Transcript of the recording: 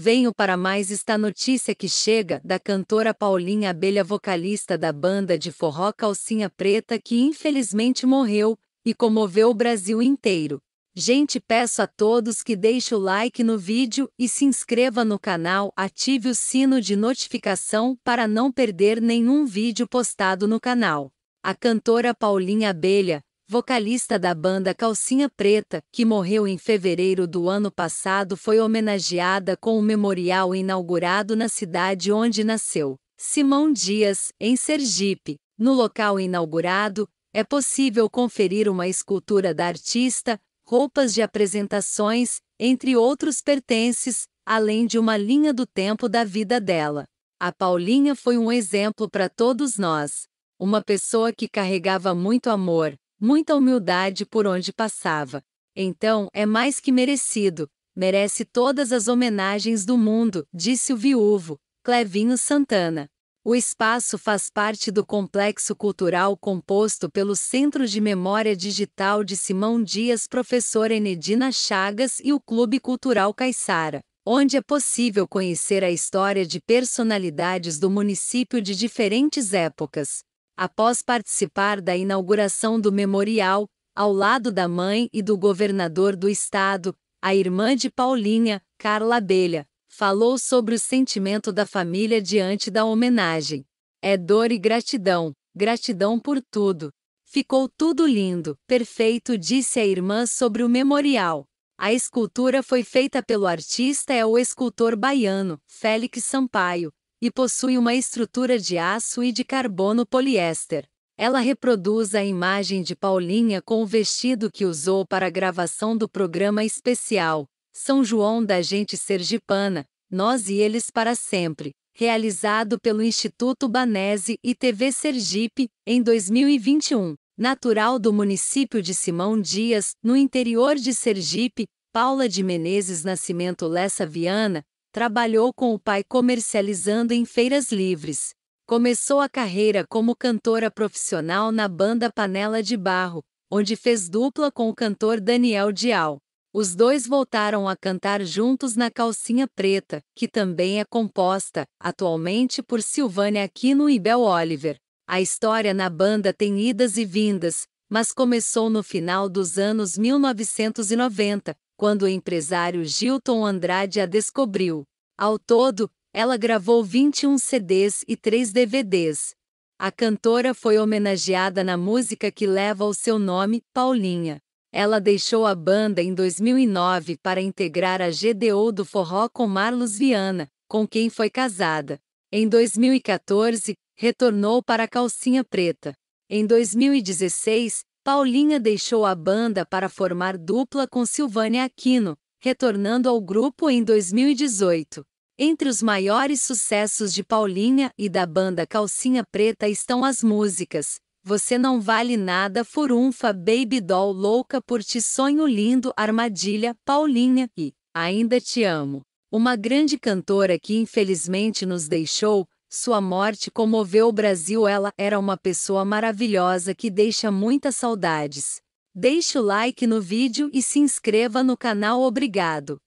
Venho para mais esta notícia que chega da cantora Paulinha Abelha, vocalista da banda de forró Calcinha Preta, que infelizmente morreu e comoveu o Brasil inteiro. Gente, peço a todos que deixe o like no vídeo e se inscreva no canal, ative o sino de notificação para não perder nenhum vídeo postado no canal. A cantora Paulinha Abelha, vocalista da banda Calcinha Preta, que morreu em fevereiro do ano passado, foi homenageada com um memorial inaugurado na cidade onde nasceu, Simão Dias, em Sergipe. No local inaugurado, é possível conferir uma escultura da artista, roupas de apresentações, entre outros pertences, além de uma linha do tempo da vida dela. A Paulinha foi um exemplo para todos nós. Uma pessoa que carregava muito amor, muita humildade por onde passava. Então é mais que merecido, merece todas as homenagens do mundo, disse o viúvo, Clevinho Santana. O espaço faz parte do complexo cultural composto pelo Centro de Memória Digital de Simão Dias, professora Enedina Chagas e o Clube Cultural Caiçara, onde é possível conhecer a história de personalidades do município de diferentes épocas após participar da inauguração do memorial, ao lado da mãe e do governador do estado, a irmã de Paulinha, Carla Abelha, falou sobre o sentimento da família diante da homenagem. É dor e gratidão, gratidão por tudo. Ficou tudo lindo, perfeito, disse a irmã sobre o memorial. A escultura foi feita pelo artista é o escultor baiano, Félix Sampaio, e possui uma estrutura de aço e de carbono poliéster. Ela reproduz a imagem de Paulinha com o vestido que usou para a gravação do programa especial São João da Gente Sergipana, Nós e Eles para Sempre, realizado pelo Instituto Banese e TV Sergipe, em 2021. Natural do município de Simão Dias, no interior de Sergipe, Paula de Menezes Nascimento Lessa Viana, Trabalhou com o pai comercializando em feiras livres. Começou a carreira como cantora profissional na banda Panela de Barro, onde fez dupla com o cantor Daniel Dial. Os dois voltaram a cantar juntos na Calcinha Preta, que também é composta, atualmente, por Silvânia Aquino e Bel Oliver. A história na banda tem idas e vindas, mas começou no final dos anos 1990, quando o empresário Gilton Andrade a descobriu. Ao todo, ela gravou 21 CDs e 3 DVDs. A cantora foi homenageada na música que leva o seu nome, Paulinha. Ela deixou a banda em 2009 para integrar a GDO do forró com Marlos Viana, com quem foi casada. Em 2014, retornou para a Calcinha Preta. Em 2016, Paulinha deixou a banda para formar dupla com Silvânia Aquino, retornando ao grupo em 2018. Entre os maiores sucessos de Paulinha e da banda Calcinha Preta estão as músicas Você Não Vale Nada, Furunfa, Baby Doll, Louca por Ti, Sonho Lindo, Armadilha, Paulinha e Ainda Te Amo. Uma grande cantora que infelizmente nos deixou, sua morte comoveu o Brasil. Ela era uma pessoa maravilhosa que deixa muitas saudades. Deixe o like no vídeo e se inscreva no canal. Obrigado.